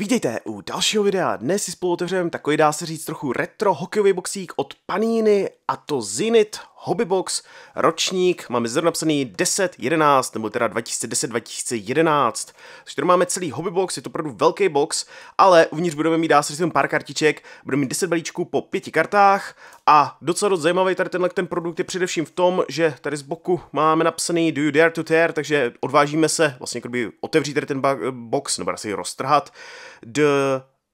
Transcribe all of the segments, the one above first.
Vítejte u dalšího videa. Dnes si spolu otevřeme takový, dá se říct, trochu retro hokejový boxík od Panini a to Zenit Hobbybox, ročník, máme zde napsaný 10, 11, nebo teda 2010, 2011. což tady máme celý Hobbybox, je to opravdu velký box, ale uvnitř budeme mít, dá se říct, pár kartiček, budeme mít 10 balíčků po pěti kartách a docela dost zajímavý tady tenhle ten produkt je především v tom, že tady z boku máme napsaný Do you dare to tear, takže odvážíme se, vlastně kdyby otevřít tady ten box, nebo asi roztrhat, The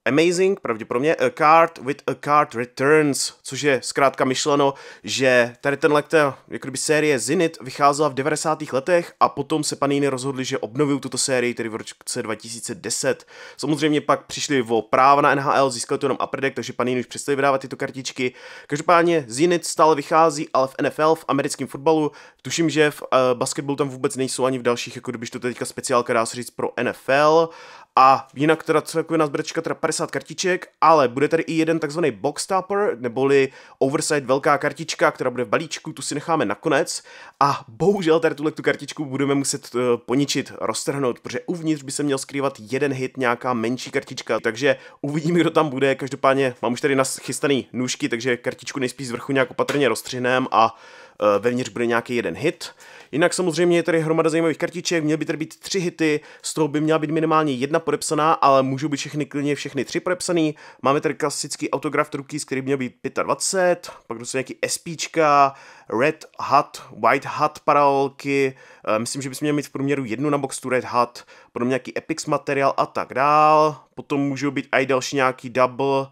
Amazing, pravděpodobně, A Card with a Card Returns, což je zkrátka myšleno, že tady ten lektel, jako kdyby série Zenith vycházela v 90. letech a potom se paníny rozhodli, že obnovují tuto sérii, tedy v roce 2010. Samozřejmě pak přišli o práva na NHL, získali to jenom upredek, takže paníny už přestali vydávat tyto kartičky. Každopádně Zenith stále vychází, ale v NFL, v americkém fotbalu, tuším, že v uh, eh, basketbalu tam vůbec nejsou ani v dalších, jako kdybyž to teďka speciálka dá se říct pro NFL a jinak teda celkově jako nás bude čekat teda 50 kartiček, ale bude tady i jeden takzvaný box topper, neboli oversight velká kartička, která bude v balíčku, tu si necháme nakonec. A bohužel tady tuhle tu kartičku budeme muset eh, poničit, roztrhnout, protože uvnitř by se měl skrývat jeden hit, nějaká menší kartička, takže uvidíme, kdo tam bude. Každopádně mám už tady nachystaný nůžky, takže kartičku nejspíš z vrchu nějak opatrně roztřihneme a Eh, vevnitř bude nějaký jeden hit. Jinak samozřejmě je tady hromada zajímavých kartiček, měly by tady být tři hity, z toho by měla být minimálně jedna podepsaná, ale můžou být všechny klidně všechny tři podepsané. Máme tady klasický autograf Rookies, který měl být 25, pak jsou nějaký SPčka, Red Hat, White Hat paralelky, eh, myslím, že bychom měli mít v průměru jednu na boxu Red Hat, potom nějaký Epics materiál a tak dál. Potom můžou být i další nějaký double,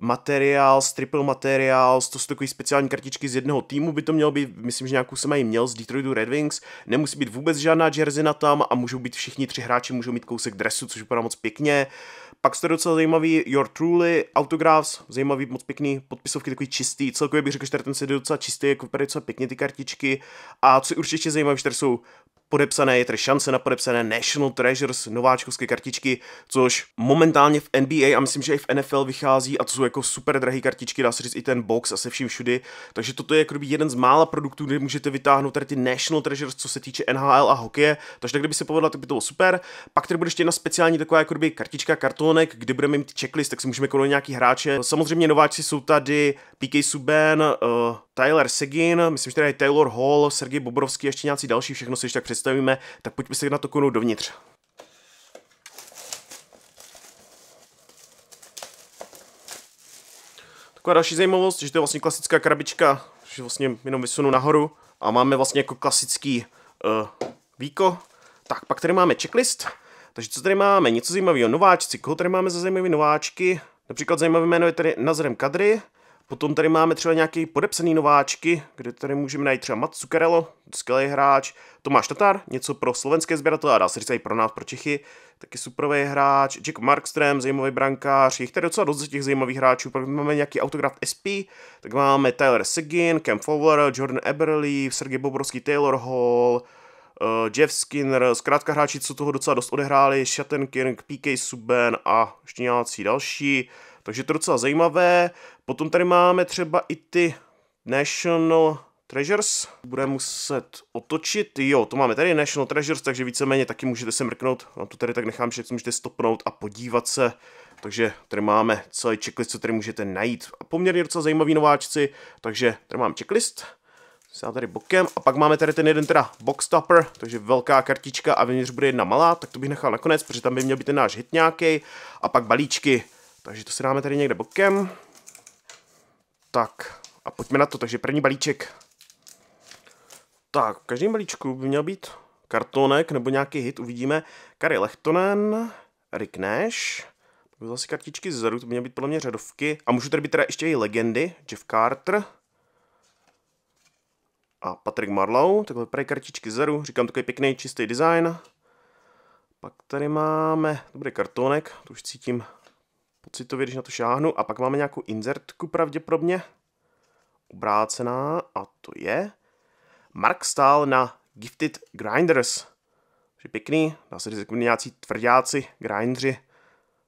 materiál, Triple materiál, to jsou takový speciální kartičky z jednoho týmu, by to mělo být, myslím, že nějakou jsem mají měl z Detroitu Red Wings, nemusí být vůbec žádná jersey tam a můžou být všichni tři hráči, můžou mít kousek dresu, což vypadá moc pěkně. Pak jste docela zajímavý Your Truly, Autographs, zajímavý, moc pěkný, podpisovky takový čistý, celkově bych řekl, že ten se je docela čistý, jako vypadají docela pěkně ty kartičky a co je určitě zajímavé, že tady jsou podepsané, je tedy šance na podepsané National Treasures nováčkovské kartičky, což momentálně v NBA a myslím, že i v NFL vychází a to jsou jako super drahé kartičky, dá se říct i ten box a se vším všudy. Takže toto je jako jeden z mála produktů, kde můžete vytáhnout tady ty National Treasures, co se týče NHL a hokeje. Takže tak, kdyby se povedla, tak by to bylo super. Pak tady bude ještě jedna speciální taková by kartička, kartonek, kde budeme mít checklist, tak si můžeme kolo nějaký hráče. Samozřejmě nováčci jsou tady PK Subban, uh, Tyler Segin, myslím, že tady je Taylor Hall, Sergej Bobrovský, ještě nějaký další, všechno si ještě tak představíme, tak pojďme se na to konou dovnitř. Taková další zajímavost, že to je vlastně klasická krabička, že vlastně jenom vysunu nahoru a máme vlastně jako klasický uh, víko. Tak, pak tady máme checklist, takže co tady máme, něco zajímavého, nováčci, koho tady máme za zajímavé nováčky, například zajímavé jméno je tady Nazrem Kadry, Potom tady máme třeba nějaké podepsané nováčky, kde tady můžeme najít třeba Mat Cukarelo, skvělý hráč, Tomáš Tatar, něco pro slovenské sběratele a dá se říct i pro nás, pro Čechy, taky superový hráč, Jack Markström, zajímavý brankář, je tady docela dost těch zajímavých hráčů, pak máme nějaký autograf SP, tak máme Tyler Segin, Cam Fowler, Jordan Eberly, Sergej Bobrovský, Taylor Hall, uh, Jeff Skinner, zkrátka hráči, co toho docela dost odehráli, Shattenkirk, PK Subban a ještě další. Takže to je docela zajímavé. Potom tady máme třeba i ty National Treasures. Bude muset otočit. Jo, to máme tady National Treasures, takže víceméně taky můžete se mrknout. Vám no, to tady tak nechám, že můžete stopnout a podívat se. Takže tady máme celý checklist, co tady můžete najít. A poměrně docela zajímavý nováčci, takže tady mám checklist. Já tady bokem a pak máme tady ten jeden teda box topper, takže velká kartička a vnitř bude jedna malá, tak to bych nechal nakonec, protože tam by měl být ten náš hit nějaký a pak balíčky, takže to si dáme tady někde bokem. Tak a pojďme na to, takže první balíček. Tak, v každém balíčku by měl být kartonek nebo nějaký hit, uvidíme. Kary Lechtonen, Rick Nash, byly zase kartičky zadu, to by měly být podle mě řadovky. A můžu tady být teda ještě i legendy, Jeff Carter a Patrick Marlow. takhle vypadají kartičky zezadu, říkám takový pěkný, čistý design. Pak tady máme, dobrý kartonek, to už cítím pocitově, když na to šáhnu. A pak máme nějakou inzertku pravděpodobně. Obrácená a to je... Mark stál na Gifted Grinders. Takže pěkný, dá se říct, jako nějací tvrdáci, grindři.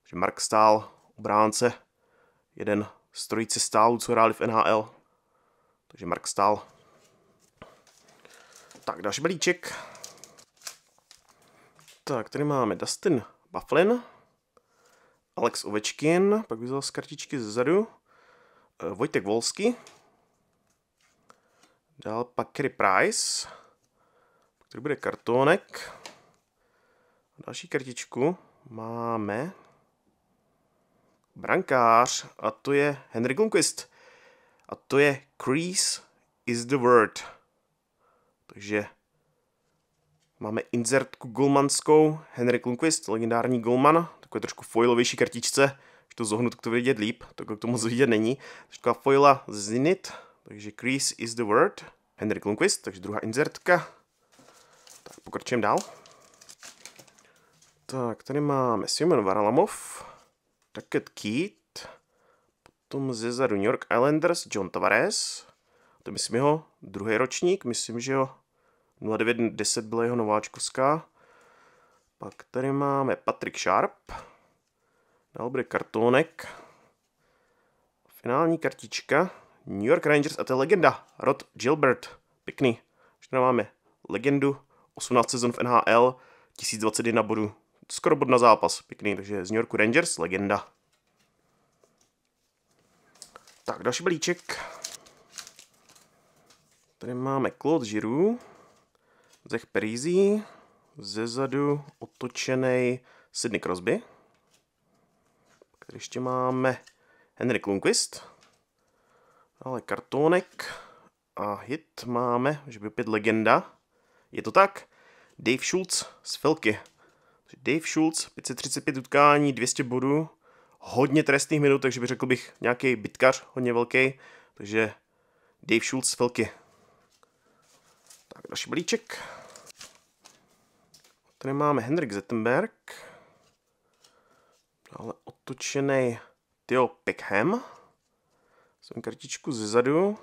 Takže Mark stál, obránce, jeden z trojice stálů, co hráli v NHL. Takže Mark stál. Tak, další balíček. Tak, tady máme Dustin Bufflin, Alex Ovečkin, pak vzal z kartičky zezadu, eh, Vojtek Volsky, dál pak Kerry Price, který bude kartonek. Další kartičku máme brankář a to je Henry Lundqvist. A to je Crease is the word. Takže Máme inzertku golmanskou, Henrik Lundqvist, legendární golman, takové trošku foilovější kartičce, když to zohnu, tak to vidět líp, tak to moc vidět není. Taková foila Zenit, takže Chris is the word, Henrik Lundqvist, takže druhá inzertka. Tak pokračujeme dál. Tak, tady máme Simon Varalamov, Taket Keat, potom ze New York Islanders John Tavares, to myslím jeho druhý ročník, myslím, že jo, 0910 byla jeho nováčkovská. Pak tady máme Patrick Sharp. Dál bude kartonek. Finální kartička. New York Rangers a to je legenda. Rod Gilbert. Pěkný. Už tady máme legendu. 18 sezon v NHL. 1021 bodů. Skoro bod na zápas. Pěkný. Takže z New Yorku Rangers legenda. Tak, další balíček. Tady máme Claude Giroux. Zech Perizí, zezadu otočený Sidney Crosby. Tady ještě máme Henrik Lundqvist. Ale kartonek a hit máme, že by opět legenda. Je to tak? Dave Schultz z Filky. Dave Schultz, 535 utkání, 200 bodů, hodně trestných minut, takže bych řekl bych nějaký bitkař, hodně velký. Takže Dave Schultz z Filky. Tak, další balíček. Tady máme Henrik Zettenberg. Dále otočený Theo Pickham. Jsem kartičku zezadu.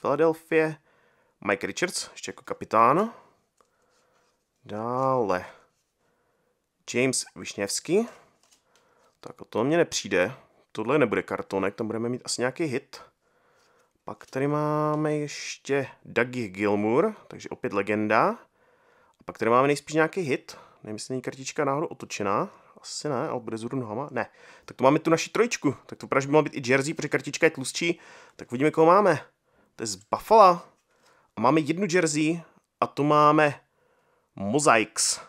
Philadelphia. Mike Richards, ještě jako kapitán. Dále James Višněvský. Tak to mě nepřijde. Tohle nebude kartonek, tam budeme mít asi nějaký hit. Pak tady máme ještě Dougie Gilmour, takže opět legenda. Pak tady máme nejspíš nějaký hit. Nevím, jestli není kartička náhodou otočená. Asi ne, ale bude zůru nohama. Ne. Tak to máme tu naši trojčku. Tak to právě by být i jersey, protože kartička je tlustší. Tak uvidíme, koho máme. To je z Buffalo. A máme jednu jersey a to máme Mosaics.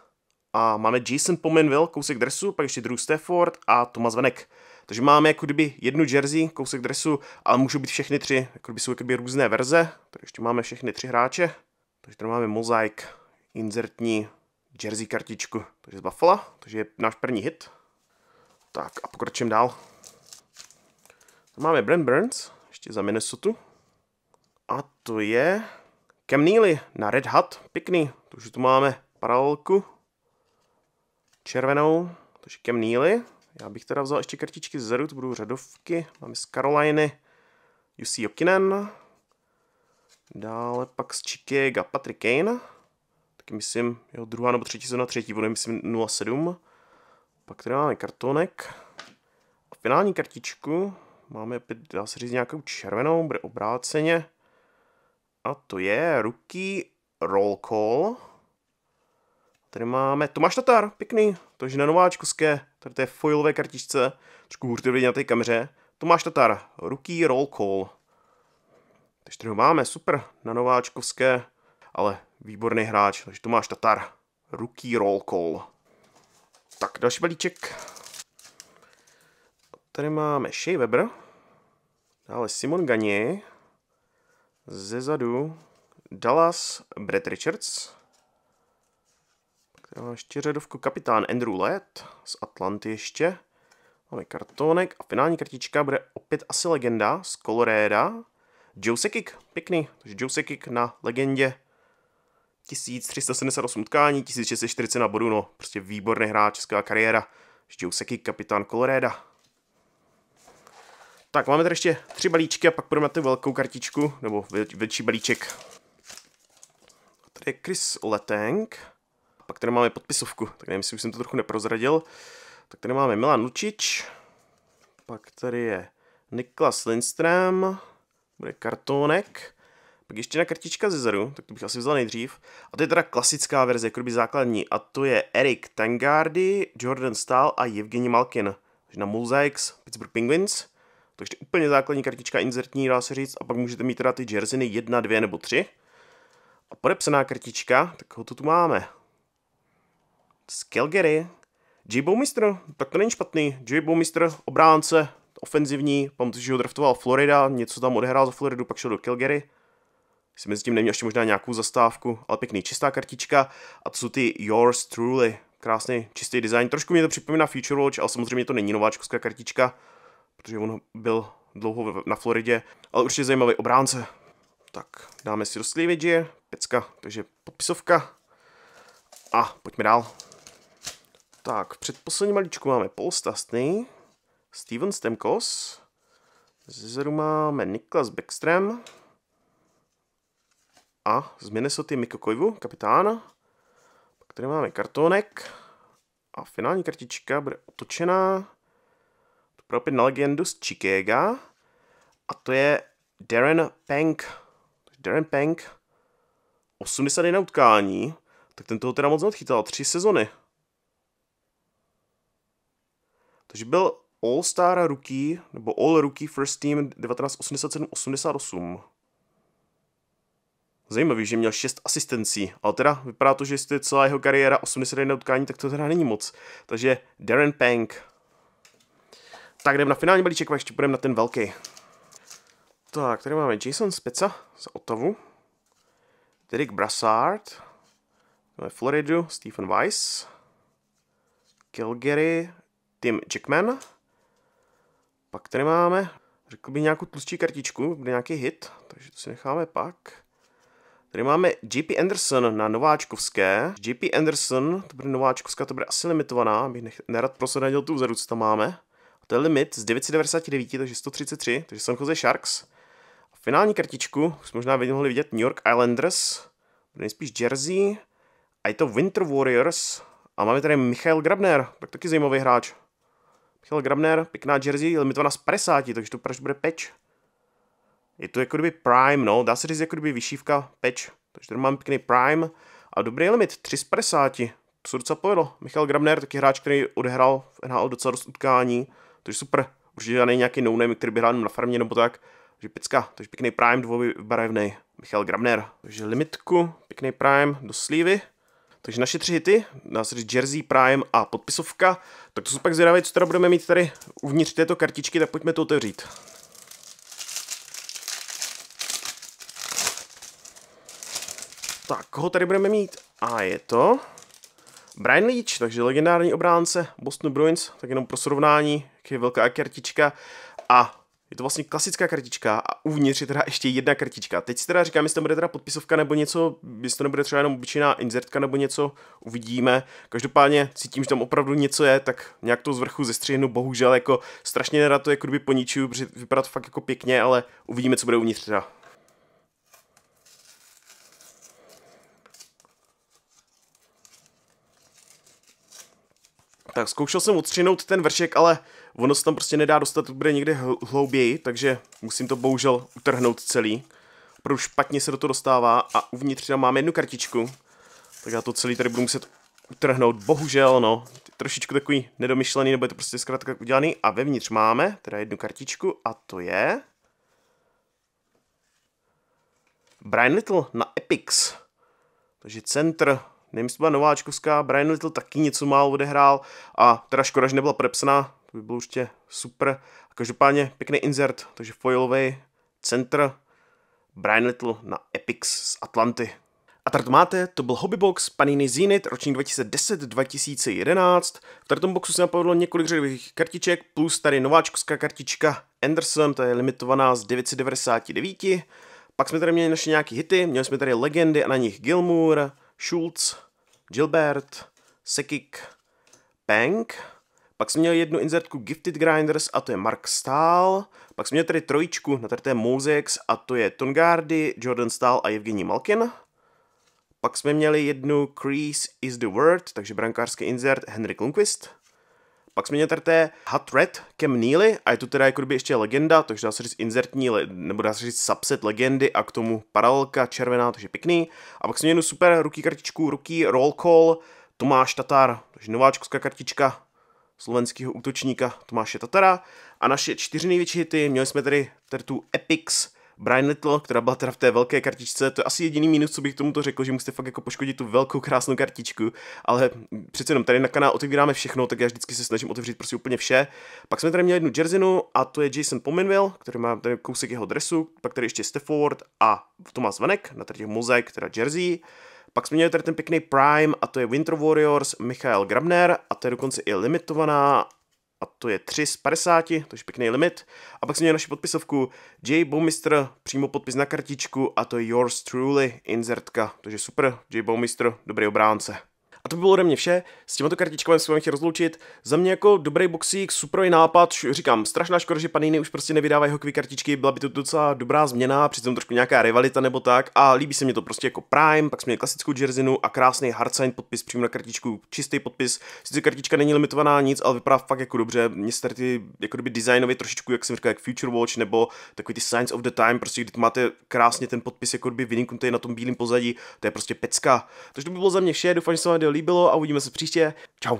A máme Jason Pominville, kousek dresu, pak ještě Drew Stafford a Tomas Venek. Takže máme jako kdyby jednu jersey, kousek dresu, ale můžou být všechny tři, jako kdyby jsou kdyby různé verze. Takže ještě máme všechny tři hráče. Takže tady máme mozaik inzertní jersey kartičku. Takže z Buffalo, takže je náš první hit. Tak a pokračujeme dál. Tam máme Brent Burns, ještě za Minnesota. A to je Cam Neely na Red Hat, pěkný. už tu máme paralelku červenou, takže Cam Neely. Já bych teda vzal ještě kartičky z to budou řadovky. Máme z Caroliny UC Jokinen. Dále pak z Chicago Patrick Kane taky myslím jo, druhá nebo třetí sezona, třetí, bude myslím 07. Pak tady máme kartonek. A finální kartičku máme, dá se říct, nějakou červenou, bude obráceně. A to je ruky roll call. Tady máme Tomáš Tatar, pěkný, to na nováčkovské, tady je foilové kartičce, trošku hůř to vidět na té kameře. Tomáš Tatar, ruky roll call. Takže tady ho máme, super, na nováčkovské, ale výborný hráč, takže to máš Tatar. Ruký roll call. Tak, další balíček. Tady máme Shea Weber, dále Simon Gagne, zezadu Dallas Brett Richards, pak tady máme ještě řadovku kapitán Andrew Lett z Atlanty ještě, máme kartonek a finální kartička bude opět asi legenda z Coloreda, Joe Sekik, pěkný, takže Joe Sekik na legendě 1378 tkání, 1640 na bodu, no prostě výborný hráč, česká kariéra. Ještě Seky, kapitán koloréda Tak, máme tady ještě tři balíčky a pak půjdeme na tu velkou kartičku, nebo větší balíček. A tady je Chris Leteng. Pak tady máme podpisovku, tak nevím, jestli už jsem to trochu neprozradil. Tak tady máme Milan Lučič. Pak tady je Niklas Lindström. Bude kartonek. Pak ještě na kartička zadu, tak to bych asi vzal nejdřív. A to je teda klasická verze, by základní, a to je Erik Tangardy, Jordan Stahl a Evgeny Malkin. Takže na Mulzikes, Pittsburgh Penguins. Takže úplně základní kartička, insertní, dá se říct. A pak můžete mít teda ty jersey 1, 2 nebo 3. A podepsaná kartička, tak ho to tu máme. Z Calgary, J. Bowmistr, tak to není špatný. J. Bowmistr, obránce, ofenzivní, Pamatuji, že ho draftoval Florida, něco tam odehrál za Floridu, pak šel do Calgary. Jsem mezi tím neměl ještě možná nějakou zastávku, ale pěkný čistá kartička a to jsou ty Yours Truly. Krásný čistý design. Trošku mi to připomíná Future Watch, ale samozřejmě to není nováčkovská kartička, protože on byl dlouho na Floridě, ale určitě zajímavý obránce. Tak dáme si do Slividge, pecka, takže podpisovka. A pojďme dál. Tak, předposlední maličku máme Paul Stastny, Steven Stemkos, Zezeru máme Niklas Beckström, a z Minnesota Miko Koivu, kapitána. Pak tady máme kartonek. A finální kartička bude otočená. To bude opět na legendu z Chicago. A to je Darren Pank. Darren Pank, 81 utkání, tak ten toho teda moc neodchytal, tři sezony. Takže byl All-Star rookie, nebo All-Rookie First Team 1987-88. Zajímavý, že měl 6 asistencí, ale teda vypadá to, že jestli je celá jeho kariéra 81 utkání, tak to teda není moc. Takže Darren Pank. Tak jdeme na finální balíček a ještě půjdeme na ten velký. Tak, tady máme Jason Speca z Otavu. Derek Brassard, máme Floridu, Stephen Weiss, Calgary, Tim Jackman, pak tady máme, řekl bych, nějakou tlustší kartičku, bude nějaký hit, takže to si necháme pak. Tady máme JP Anderson na Nováčkovské. JP Anderson, to bude Nováčkovská, to bude asi limitovaná, bych nech, nerad prosadil tu vzadu, co tam máme. A to je limit z 999, takže 133, takže San Jose Sharks. A finální kartičku, už možná by mohli vidět New York Islanders, nejspíš Jersey. A je to Winter Warriors. A máme tady Michael Grabner, tak taky zajímavý hráč. Michal Grabner, pěkná jersey, limitovaná z 50, takže to proč bude peč. Je to jako kdyby prime, no, dá se říct jako kdyby vyšívka peč. Takže tady mám pěkný prime a dobrý limit, 3 z 50. To se docela povedlo. Michal Grabner, taky hráč, který odehrál v NHL docela dost utkání, je super. Určitě není nějaký no name, který by hrál na farmě nebo tak. Takže pecka, takže pěkný prime dvoubarevný. Michal Grabner. Takže limitku, pěkný prime do slívy. Takže naše tři hity, dá se říct Jersey Prime a podpisovka, tak to jsou pak zvědavé, co teda budeme mít tady uvnitř této kartičky, tak pojďme to otevřít. Tak, koho tady budeme mít? A je to... Brian Leach, takže legendární obránce Boston Bruins, tak jenom pro srovnání, jak je velká kartička a je to vlastně klasická kartička a uvnitř je teda ještě jedna kartička. Teď si teda říkám, jestli to bude teda podpisovka nebo něco, jestli to nebude třeba jenom obyčejná insertka nebo něco, uvidíme. Každopádně cítím, že tam opravdu něco je, tak nějak to z vrchu zestřihnu, bohužel jako strašně nerad to jako kdyby poničuju, protože vypadá to fakt jako pěkně, ale uvidíme, co bude uvnitř teda. tak zkoušel jsem odstřihnout ten vršek, ale ono se tam prostě nedá dostat, to bude někde hlouběji, takže musím to bohužel utrhnout celý. Opravdu špatně se do toho dostává a uvnitř tam mám jednu kartičku, tak já to celý tady budu muset utrhnout, bohužel no, trošičku takový nedomyšlený, nebo je to prostě zkrátka udělaný a vevnitř máme teda jednu kartičku a to je... Brian Little na Epix. Takže centr nevím, jestli byla nováčkovská, Brian Little taky něco málo odehrál a teda škoda, že nebyla prepsaná, to by bylo určitě super. A každopádně pěkný insert, takže foilový centr, Brian Little na Epix z Atlanty. A tady to máte, to byl Hobbybox Panini Zenit ročník 2010-2011. V tady tom boxu se napovedlo několik řadových kartiček, plus tady nováčkovská kartička Anderson, ta je limitovaná z 999. Pak jsme tady měli naše nějaké hity, měli jsme tady legendy a na nich Gilmour, Schulz, Gilbert, Sekik, Peng, pak jsem měl jednu insertku Gifted Grinders a to je Mark Stahl, pak jsem měl tady trojičku, na tady to je Mosex a to je Tongardy, Jordan Stahl a Evgeni Malkin. Pak jsme měli jednu Crease is the Word, takže brankářský insert Henrik Lundqvist. Pak jsme měli tady té Hot Red Cam Neely a je tu teda jako kdyby ještě legenda, takže dá se říct insertní, nebo dá se říct subset legendy a k tomu paralelka červená, takže pěkný. A pak jsme měli super ruky kartičku, ruky roll call, Tomáš Tatar, takže nováčkovská kartička slovenského útočníka Tomáše Tatara. A naše čtyři největší hity, měli jsme tady, tady tu Epics, Brian Little, která byla teda v té velké kartičce, to je asi jediný minus, co bych k tomuto řekl, že musíte fakt jako poškodit tu velkou krásnou kartičku, ale přece jenom tady na kanál otevíráme všechno, tak já vždycky se snažím otevřít prostě úplně vše. Pak jsme tady měli jednu jersinu a to je Jason Pominville, který má tady kousek jeho dresu, pak tady ještě Stefford a Tomas Venek na tady těch mozek, teda jersey. Pak jsme měli tady ten pěkný Prime a to je Winter Warriors, Michael Grabner a to je dokonce i limitovaná a to je 3 z 50, je pěkný limit. A pak jsme měli naši podpisovku J. Bowmistr, přímo podpis na kartičku a to je yours truly, inzertka. Takže super, J. Bowmistr, dobrý obránce. A to by bylo ode mě vše. S těmito kartičkami se chtěl rozloučit. Za mě jako dobrý boxík, super nápad, říkám, strašná škoda, že paniny už prostě nevydávají hokvý kartičky, byla by to docela dobrá změna, přitom trošku nějaká rivalita nebo tak. A líbí se mi to prostě jako Prime, pak jsme měli klasickou jerzinu a krásný hardsign podpis přímo na kartičku, čistý podpis. Sice kartička není limitovaná nic, ale vypadá fakt jako dobře. Mně se tady jako kdyby designově trošičku, jak jsem říkal, jak Future Watch nebo takový ty Signs of the Time, prostě kdy máte krásně ten podpis jako kdyby vyniknutý na tom bílém pozadí, to je prostě pecka. Takže to by bylo za mě vše, doufám, že se vám líbilo a uvidíme se příště. Čau.